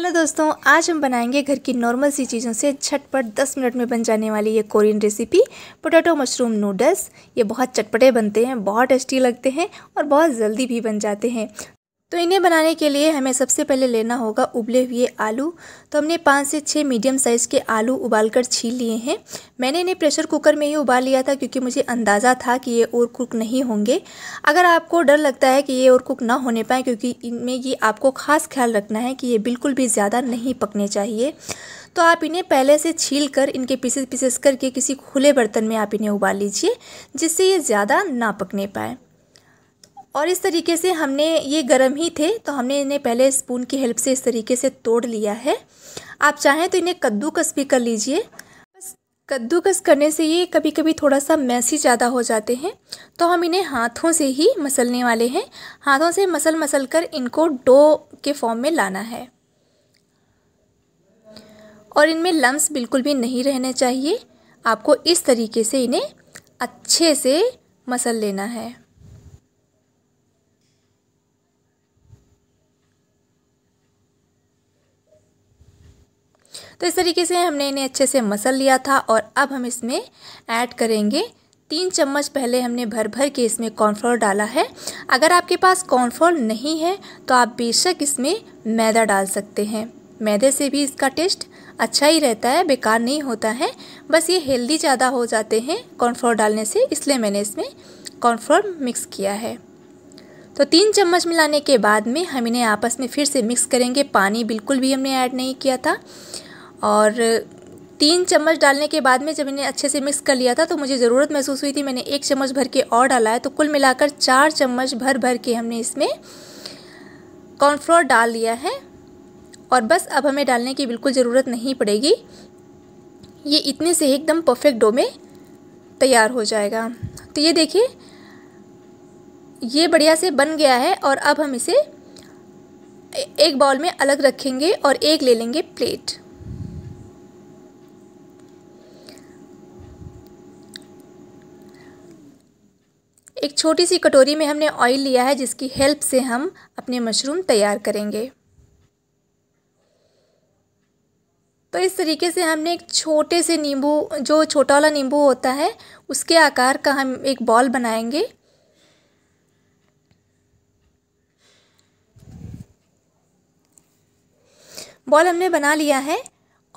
hello दोस्तों आज हम बनाएंगे घर की नॉर्मल सी चीज़ों से झटपट 10 मिनट में बन जाने वाली ये Korean recipe potato mushroom noodles ये बहुत चटपटे बनते हैं बहुत टेस्टी लगते हैं और बहुत जल्दी भी बन जाते हैं तो इन्हें बनाने के लिए हमें सबसे पहले लेना होगा उबले हुए आलू तो हमने पाँच से छः मीडियम साइज़ के आलू उबालकर छील लिए हैं मैंने इन्हें प्रेशर कुकर में ही उबाल लिया था क्योंकि मुझे अंदाज़ा था कि ये और कुक नहीं होंगे अगर आपको डर लगता है कि ये और कुक ना होने पाए क्योंकि इनमें ये आपको ख़ास ख्याल रखना है कि ये बिल्कुल भी ज़्यादा नहीं पकने चाहिए तो आप इन्हें पहले से छील कर इनके पीसेस पीसेस करके किसी खुले बर्तन में आप इन्हें उबाल लीजिए जिससे ये ज़्यादा ना पकने पाए और इस तरीके से हमने ये गर्म ही थे तो हमने इन्हें पहले स्पून की हेल्प से इस तरीके से तोड़ लिया है आप चाहें तो इन्हें कद्दूकस भी कर लीजिए बस कद्दूकस करने से ये कभी कभी थोड़ा सा मैसी ज़्यादा हो जाते हैं तो हम इन्हें हाथों से ही मसलने वाले हैं हाथों से मसल मसल कर इनको डो के फॉर्म में लाना है और इनमें लम्स बिल्कुल भी नहीं रहने चाहिए आपको इस तरीके से इन्हें अच्छे से मसल लेना है तो इस तरीके से हमने इन्हें अच्छे से मसल लिया था और अब हम इसमें ऐड करेंगे तीन चम्मच पहले हमने भर भर के इसमें कॉर्नफ्लोर डाला है अगर आपके पास कॉर्नफ्लोर नहीं है तो आप बेशक इसमें मैदा डाल सकते हैं मैदे से भी इसका टेस्ट अच्छा ही रहता है बेकार नहीं होता है बस ये हेल्दी ज़्यादा हो जाते हैं कॉर्नफ्लोर डालने से इसलिए मैंने इसमें कॉर्नफ्लोर मिक्स किया है तो तीन चम्मच मिलाने के बाद में हम इन्हें आपस में फिर से मिक्स करेंगे पानी बिल्कुल भी हमने ऐड नहीं किया था और तीन चम्मच डालने के बाद में जब इन्हें अच्छे से मिक्स कर लिया था तो मुझे ज़रूरत महसूस हुई थी मैंने एक चम्मच भर के और डाला है तो कुल मिलाकर चार चम्मच भर भर के हमने इसमें कॉर्नफ्लोर डाल लिया है और बस अब हमें डालने की बिल्कुल ज़रूरत नहीं पड़ेगी ये इतने से एकदम परफेक्ट डो में तैयार हो जाएगा तो ये देखिए ये बढ़िया से बन गया है और अब हम इसे एक बाउल में अलग रखेंगे और एक ले लेंगे प्लेट एक छोटी सी कटोरी में हमने ऑयल लिया है जिसकी हेल्प से हम अपने मशरूम तैयार करेंगे तो इस तरीके से हमने एक छोटे से नींबू जो छोटा वाला नींबू होता है उसके आकार का हम एक बॉल बनाएंगे बॉल हमने बना लिया है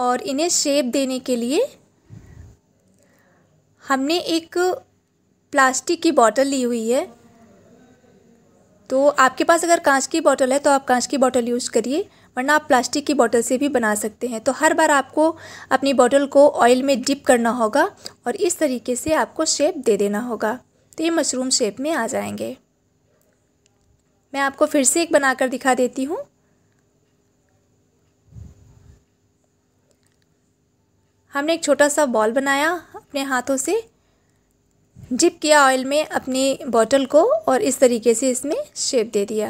और इन्हें शेप देने के लिए हमने एक प्लास्टिक की बॉटल ली हुई है तो आपके पास अगर कांच की बॉटल है तो आप कांच की बॉटल यूज़ करिए वरना आप प्लास्टिक की बॉटल से भी बना सकते हैं तो हर बार आपको अपनी बॉटल को ऑयल में डिप करना होगा और इस तरीके से आपको शेप दे देना होगा तो ये मशरूम शेप में आ जाएंगे मैं आपको फिर से एक बनाकर दिखा देती हूँ हमने एक छोटा सा बॉल बनाया अपने हाथों से डिप किया ऑयल में अपनी बॉटल को और इस तरीके से इसमें शेप दे दिया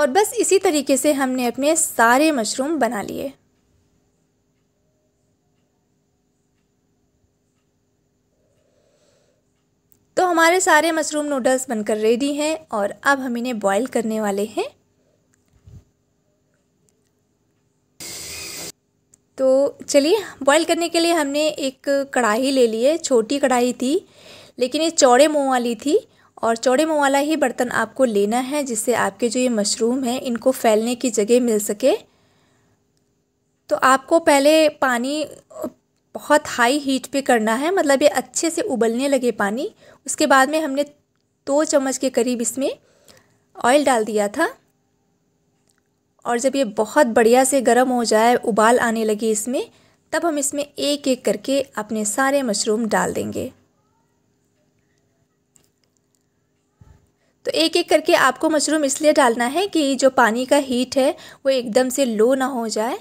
और बस इसी तरीके से हमने अपने सारे मशरूम बना लिए तो हमारे सारे मशरूम नूडल्स बनकर रेडी हैं और अब हम इन्हें बॉईल करने वाले हैं तो चलिए बॉईल करने के लिए हमने एक कढ़ाई ले ली है छोटी कढ़ाई थी लेकिन ये चौड़े मुँह वाली थी और चौड़े मुँह वाला ही बर्तन आपको लेना है जिससे आपके जो ये मशरूम हैं इनको फैलने की जगह मिल सके तो आपको पहले पानी बहुत हाई हीट पे करना है मतलब ये अच्छे से उबलने लगे पानी उसके बाद में हमने दो चम्मच के करीब इसमें ऑयल डाल दिया था और जब ये बहुत बढ़िया से गर्म हो जाए उबाल आने लगे इसमें तब हम इसमें एक एक करके अपने सारे मशरूम डाल देंगे तो एक एक करके आपको मशरूम इसलिए डालना है कि जो पानी का हीट है वो एकदम से लो ना हो जाए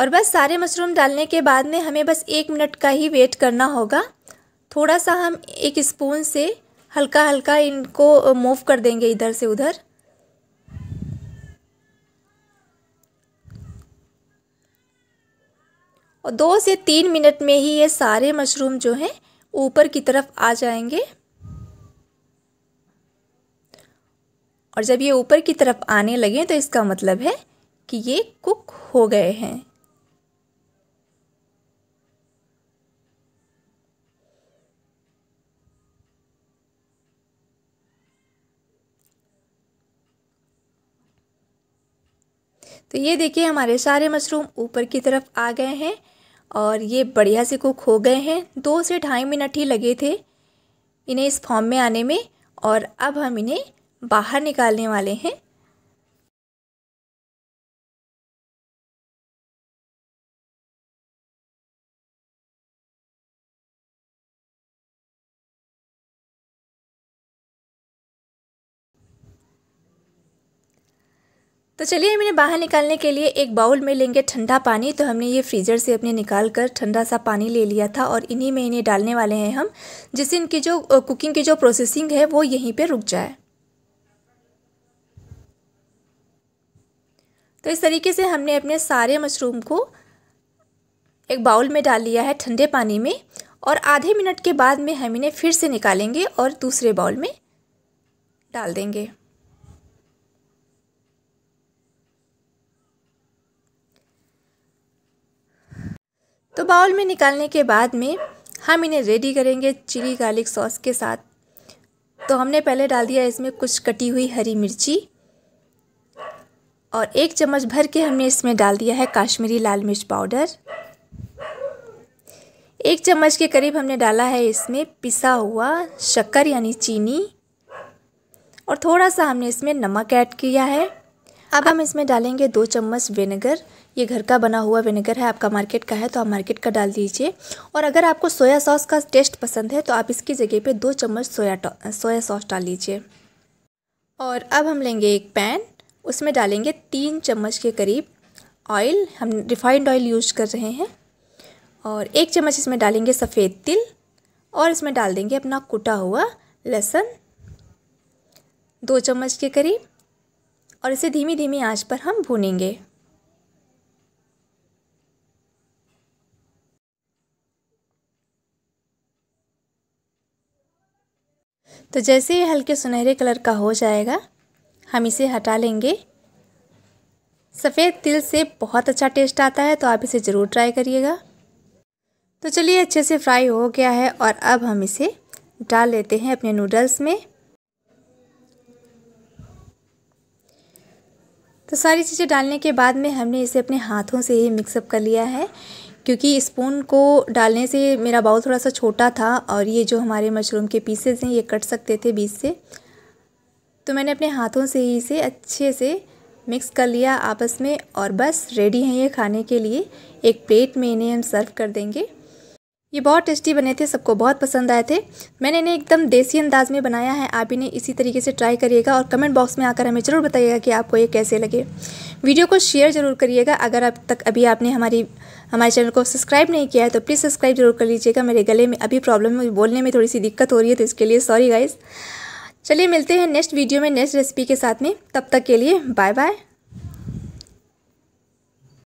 और बस सारे मशरूम डालने के बाद में हमें बस एक मिनट का ही वेट करना होगा थोड़ा सा हम एक स्पून से हल्का हल्का इनको मूव कर देंगे इधर से उधर और दो से तीन मिनट में ही ये सारे मशरूम जो हैं ऊपर की तरफ आ जाएंगे और जब ये ऊपर की तरफ आने लगे तो इसका मतलब है कि ये कुक हो गए हैं तो ये देखिए हमारे सारे मशरूम ऊपर की तरफ आ गए हैं और ये बढ़िया से कुक हो गए हैं दो से ढाई मिनट ही लगे थे इन्हें इस फॉर्म में आने में और अब हम इन्हें बाहर निकालने वाले हैं तो चलिए हम इन्हें बाहर निकालने के लिए एक बाउल में लेंगे ठंडा पानी तो हमने ये फ्रीज़र से अपने निकाल कर ठंडा सा पानी ले लिया था और इन्हीं में इन्हें डालने वाले हैं हम जिससे इनकी जो कुकिंग की जो प्रोसेसिंग है वो यहीं पे रुक जाए तो इस तरीके से हमने अपने सारे मशरूम को एक बाउल में डाल लिया है ठंडे पानी में और आधे मिनट के बाद में हम इन्हें फिर से निकालेंगे और दूसरे बाउल में डाल देंगे तो बाउल में निकालने के बाद में हम इन्हें रेडी करेंगे चिली गार्लिक सॉस के साथ तो हमने पहले डाल दिया इसमें कुछ कटी हुई हरी मिर्ची और एक चम्मच भर के हमने इसमें डाल दिया है काश्मीरी लाल मिर्च पाउडर एक चम्मच के करीब हमने डाला है इसमें पिसा हुआ शक्कर यानी चीनी और थोड़ा सा हमने इसमें नमक ऐड किया है अब हम इसमें डालेंगे दो चम्मच विनेगर ये घर का बना हुआ विनेगर है आपका मार्केट का है तो आप मार्केट का डाल दीजिए और अगर आपको सोया सॉस का टेस्ट पसंद है तो आप इसकी जगह पे दो चम्मच सोया सोया सॉस डाल लीजिए और अब हम लेंगे एक पैन उसमें डालेंगे तीन चम्मच के करीब ऑयल हम रिफाइंड ऑयल यूज कर रहे हैं और एक चम्मच इसमें डालेंगे सफ़ेद तिल और इसमें डाल देंगे अपना कुटा हुआ लहसुन दो चम्मच के करीब और इसे धीमी धीमी आंच पर हम भूनेंगे तो जैसे ये हल्के सुनहरे कलर का हो जाएगा हम इसे हटा लेंगे सफ़ेद तिल से बहुत अच्छा टेस्ट आता है तो आप इसे ज़रूर ट्राई करिएगा तो चलिए अच्छे से फ्राई हो गया है और अब हम इसे डाल लेते हैं अपने नूडल्स में तो सारी चीज़ें डालने के बाद में हमने इसे अपने हाथों से ही मिक्सअप कर लिया है क्योंकि स्पून को डालने से मेरा बाउल थोड़ा सा छोटा था और ये जो हमारे मशरूम के पीसेज हैं ये कट सकते थे बीच से तो मैंने अपने हाथों से ही इसे अच्छे से मिक्स कर लिया आपस में और बस रेडी हैं ये खाने के लिए एक प्लेट में इन्हें हम सर्व कर देंगे ये बहुत टेस्टी बने थे सबको बहुत पसंद आए थे मैंने इन्हें एकदम देसी अंदाज में बनाया है आप इन्हें इसी तरीके से ट्राई करिएगा और कमेंट बॉक्स में आकर हमें ज़रूर बताइएगा कि आपको ये कैसे लगे वीडियो को शेयर ज़रूर करिएगा अगर अब तक अभी आपने हमारी हमारे चैनल को सब्सक्राइब नहीं किया है तो प्लीज़ सब्सक्राइब जरूर कर लीजिएगा मेरे गले में अभी प्रॉब्लम है बोलने में थोड़ी सी दिक्कत हो रही है तो इसके लिए सॉरी गाइज़ चलिए मिलते हैं नेक्स्ट वीडियो में नेक्स्ट रेसिपी के साथ में तब तक के लिए बाय बाय